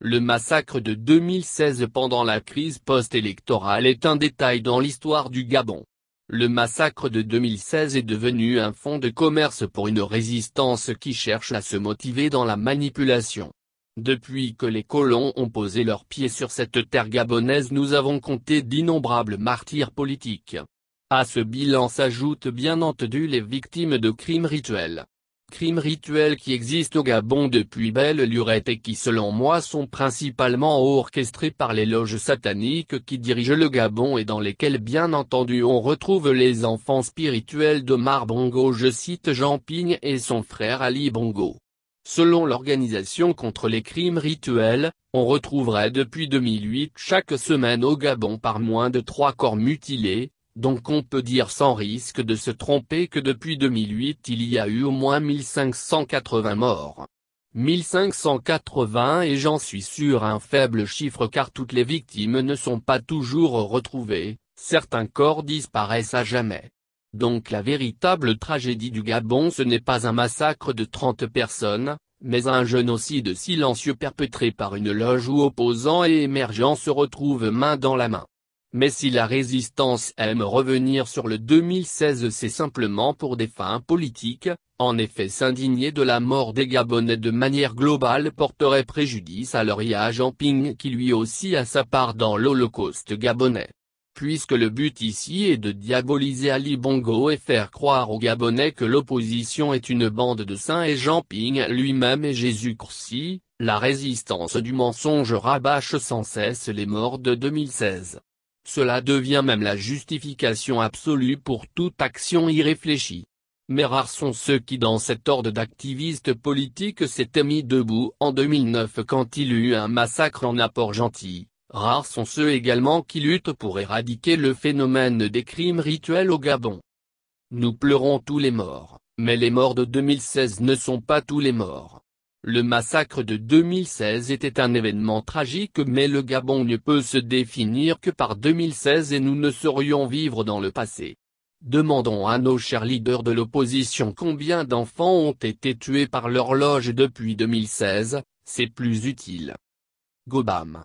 Le massacre de 2016 pendant la crise post-électorale est un détail dans l'histoire du Gabon. Le massacre de 2016 est devenu un fonds de commerce pour une résistance qui cherche à se motiver dans la manipulation. Depuis que les colons ont posé leurs pieds sur cette terre gabonaise nous avons compté d'innombrables martyrs politiques. À ce bilan s'ajoutent bien entendu les victimes de crimes rituels crimes rituels qui existent au Gabon depuis belle lurette et qui selon moi sont principalement orchestrés par les loges sataniques qui dirigent le Gabon et dans lesquelles bien entendu on retrouve les enfants spirituels de Mar Bongo je cite Jean Pigne et son frère Ali Bongo. Selon l'Organisation contre les crimes rituels, on retrouverait depuis 2008 chaque semaine au Gabon par moins de trois corps mutilés, donc on peut dire sans risque de se tromper que depuis 2008 il y a eu au moins 1580 morts. 1580 et j'en suis sûr un faible chiffre car toutes les victimes ne sont pas toujours retrouvées, certains corps disparaissent à jamais. Donc la véritable tragédie du Gabon ce n'est pas un massacre de 30 personnes, mais un génocide silencieux perpétré par une loge où opposants et émergents se retrouvent main dans la main. Mais si la résistance aime revenir sur le 2016 c'est simplement pour des fins politiques, en effet s'indigner de la mort des Gabonais de manière globale porterait préjudice à Jean Ping qui lui aussi a sa part dans l'Holocauste gabonais. Puisque le but ici est de diaboliser Ali Bongo et faire croire aux Gabonais que l'opposition est une bande de saints et Jean Ping lui-même est Jésus-Christ, la résistance du mensonge rabâche sans cesse les morts de 2016. Cela devient même la justification absolue pour toute action irréfléchie. Mais rares sont ceux qui dans cet ordre d'activistes politiques s'étaient mis debout en 2009 quand il eut un massacre en Apport-Gentil, rares sont ceux également qui luttent pour éradiquer le phénomène des crimes rituels au Gabon. Nous pleurons tous les morts, mais les morts de 2016 ne sont pas tous les morts. Le massacre de 2016 était un événement tragique mais le Gabon ne peut se définir que par 2016 et nous ne saurions vivre dans le passé. Demandons à nos chers leaders de l'opposition combien d'enfants ont été tués par l'horloge depuis 2016, c'est plus utile. Gobam